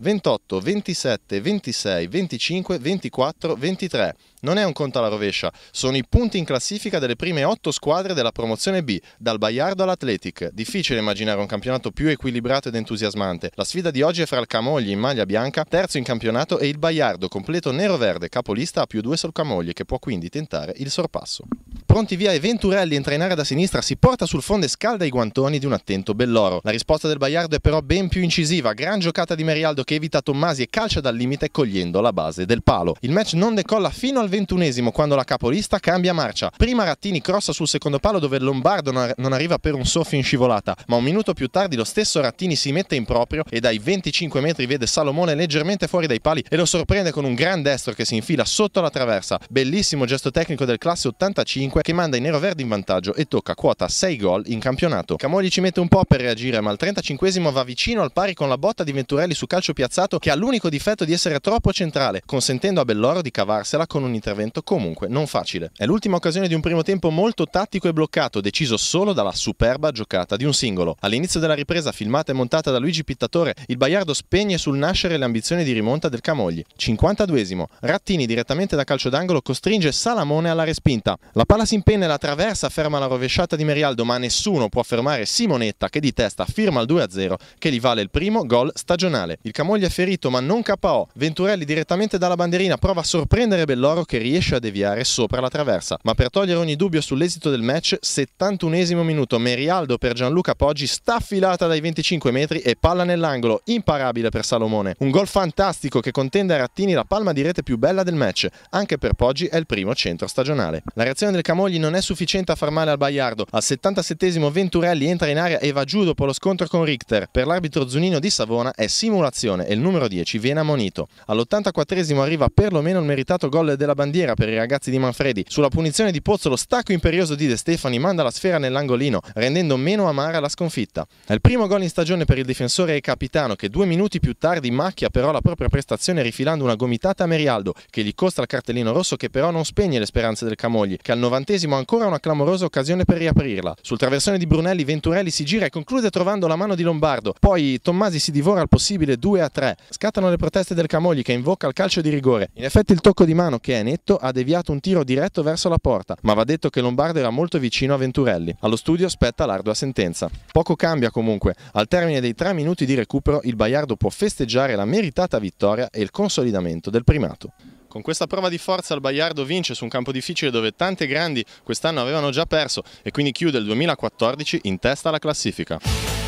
28, 27, 26, 25, 24, 23. Non è un conto alla rovescia, sono i punti in classifica delle prime otto squadre della promozione B, dal Baiardo all'Atletic. Difficile immaginare un campionato più equilibrato ed entusiasmante. La sfida di oggi è fra il Camogli in maglia bianca, terzo in campionato, e il Baiardo, completo nero-verde, capolista a più due sul Camogli, che può quindi tentare il sorpasso. Pronti via e Venturelli entra in area da sinistra, si porta sul fondo e scalda i guantoni di un attento Belloro. La risposta del Baiardo è però ben più incisiva, gran giocata di Merialdo che evita Tommasi e calcia dal limite cogliendo la base del palo. Il match non decolla fino al ventunesimo quando la capolista cambia marcia. Prima Rattini crossa sul secondo palo dove Lombardo non arriva per un soffio in scivolata, ma un minuto più tardi lo stesso Rattini si mette in proprio e dai 25 metri vede Salomone leggermente fuori dai pali e lo sorprende con un gran destro che si infila sotto la traversa. Bellissimo gesto tecnico del classe 85 che manda i neroverdi in vantaggio e tocca quota 6 gol in campionato. Camogli ci mette un po' per reagire, ma al 35 va vicino al pari con la botta di Venturelli su calcio piazzato che ha l'unico difetto di essere troppo centrale, consentendo a Belloro di cavarsela con un intervento comunque non facile. È l'ultima occasione di un primo tempo molto tattico e bloccato, deciso solo dalla superba giocata di un singolo. All'inizio della ripresa, filmata e montata da Luigi Pittatore, il Baiardo spegne sul nascere le ambizioni di rimonta del Camogli. 52esimo, Rattini direttamente da calcio d'angolo costringe Salamone alla respinta. La palla si impenna e la traversa ferma la rovesciata di Merialdo, ma nessuno può fermare Simonetta che di testa firma il 2-0 che gli vale il primo gol stagionale. Il Camogli è ferito ma non KO. Venturelli direttamente dalla banderina prova a sorprendere Belloro che riesce a deviare sopra la traversa. Ma per togliere ogni dubbio sull'esito del match, 71 minuto, Merialdo per Gianluca Poggi, staffilata dai 25 metri e palla nell'angolo, imparabile per Salomone. Un gol fantastico che contende a Rattini la palma di rete più bella del match, anche per Poggi è il primo centro stagionale. La reazione del Camogli non è sufficiente a far male al Baiardo, al 77 Venturelli entra in area e va giù dopo lo scontro con Richter. Per l'arbitro Zunino di Savona è simulazione e il numero 10 viene ammonito. All'84 arriva perlomeno il meritato gol della bandiera per i ragazzi di Manfredi. Sulla punizione di Pozzo lo stacco imperioso di De Stefani manda la sfera nell'angolino, rendendo meno amara la sconfitta. È il primo gol in stagione per il difensore e capitano che due minuti più tardi macchia però la propria prestazione rifilando una gomitata a Merialdo che gli costa il cartellino rosso che però non spegne le speranze del Camogli che al novantesimo ha ancora una clamorosa occasione per riaprirla. Sul traversone di Brunelli Venturelli si gira e conclude trovando la mano di Lombardo, poi Tommasi si divora al possibile 2 3. Scattano le proteste del Camogli che invoca il calcio di rigore. In effetti il tocco di mano che è Benetto ha deviato un tiro diretto verso la porta, ma va detto che Lombardo era molto vicino a Venturelli. Allo studio spetta l'ardua sentenza. Poco cambia comunque, al termine dei tre minuti di recupero il Baiardo può festeggiare la meritata vittoria e il consolidamento del primato. Con questa prova di forza il Baiardo vince su un campo difficile dove tante grandi quest'anno avevano già perso e quindi chiude il 2014 in testa alla classifica.